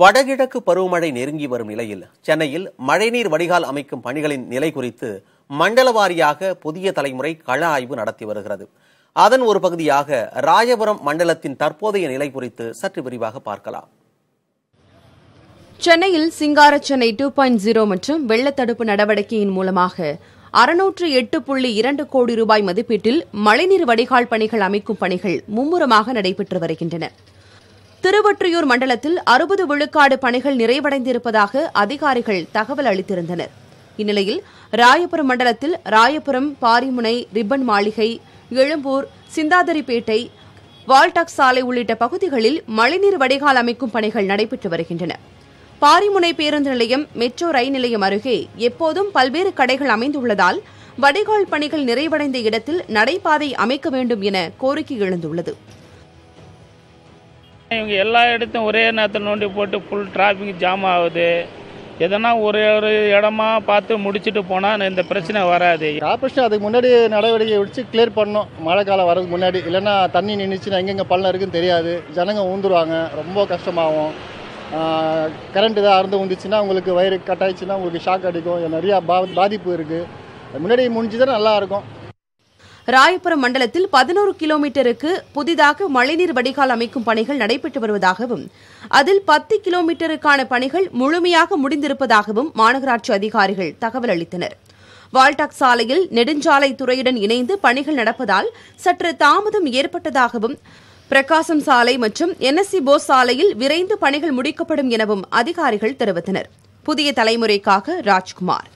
வடகிழக்கு பருவமழை நெருங்கி வரும் நிலையில் சென்னையில் மழைநீர் வடிகால் அமைக்கும் பணிகளின் நிலை குறித்து மண்டல வாரியாக புதிய தலைமுறை கள ஆய்வு நடத்தி வருகிறது அதன் ஒரு பகுதியாக ராயபுரம் மண்டலத்தின் தற்போதைய நிலை குறித்து சற்று விரிவாக பார்க்கலாம் சென்னையில் சிங்கார சென்னை டூ பாயிண்ட் ஜீரோ மற்றும் வெள்ளத்தடுப்பு நடவடிக்கையின் மூலமாக அறுநூற்று எட்டு புள்ளி இரண்டு கோடி ரூபாய் மதிப்பீட்டில் மழைநீர் வடிகால் பணிகள் அமைக்கும் பணிகள் மும்முரமாக நடைபெற்று வருகின்றன திருவொற்றியூர் மண்டலத்தில் அறுபது விழுக்காடு பணிகள் நிறைவடைந்திருப்பதாக அதிகாரிகள் தகவல் அளித்திருந்தனர் இந்நிலையில் ராயபுரம் மண்டலத்தில் ராயபுரம் பாரிமுனை ரிப்பன் மாளிகை எழும்பூர் சிந்தாதிரிப்பேட்டை வால்டாக் சாலை உள்ளிட்ட பகுதிகளில் மழைநீர் வடிகால் அமைக்கும் பணிகள் நடைபெற்று வருகின்றன பாரிமுனை பேருந்து நிலையம் மெட்ரோ ரயில் நிலையம் அருகே எப்போதும் பல்வேறு கடைகள் அமைந்துள்ளதால் வடிகால் பணிகள் நிறைவடைந்த இடத்தில் நடைபாதை அமைக்க வேண்டும் என கோரிக்கை எழுந்துள்ளது இவங்க எல்லா இடத்தையும் ஒரே நேரத்தில் நோண்டி போட்டு ஃபுல் டிராஃபிக் ஜாம் ஆகுது எதனா ஒரு ஒரு இடமா பார்த்து முடிச்சுட்டு போனால் இந்த பிரச்சனை வராது ஆப்ரேஷன் அதுக்கு முன்னாடி நடவடிக்கை விடுச்சு கிளியர் பண்ணணும் மழை காலம் வரதுக்கு முன்னாடி இல்லைன்னா தண்ணி நின்றுச்சுன்னா எங்கெங்கே பள்ளம் இருக்குன்னு தெரியாது ஜனங்க ஊந்துருவாங்க ரொம்ப கஷ்டமாகும் கரண்ட் ஏதாவது அறந்து ஊந்துச்சுன்னா உங்களுக்கு வயிறு கட் ஆயிடுச்சுன்னா உங்களுக்கு ஷாக் அடிக்கும் நிறையா பா பாதிப்பு இருக்குது முன்னாடி முடிஞ்சு தான் நல்லாயிருக்கும் ராயபுரம் மண்டலத்தில் பதினோரு கிலோமீட்டருக்கு புதிதாக மழைநீர் வடிகால் அமைக்கும் பணிகள் நடைபெற்று வருவதாகவும் அதில் பத்து கிலோமீட்டருக்கான பணிகள் முழுமையாக முடிந்திருப்பதாகவும் மாநகராட்சி அதிகாரிகள் தகவல் அளித்தனர் வால்டாக் சாலையில் நெடுஞ்சாலை துறையுடன் இணைந்து பணிகள் நடப்பதால் சற்று தாமதம் ஏற்பட்டதாகவும் பிரகாசம் சாலை மற்றும் என்எஸ்சி போஸ் சாலையில் விரைந்து பணிகள் முடிக்கப்படும் எனவும் அதிகாரிகள் தெரிவித்தனர் புதிய தலைமுறைக்காக ராஜ்குமார்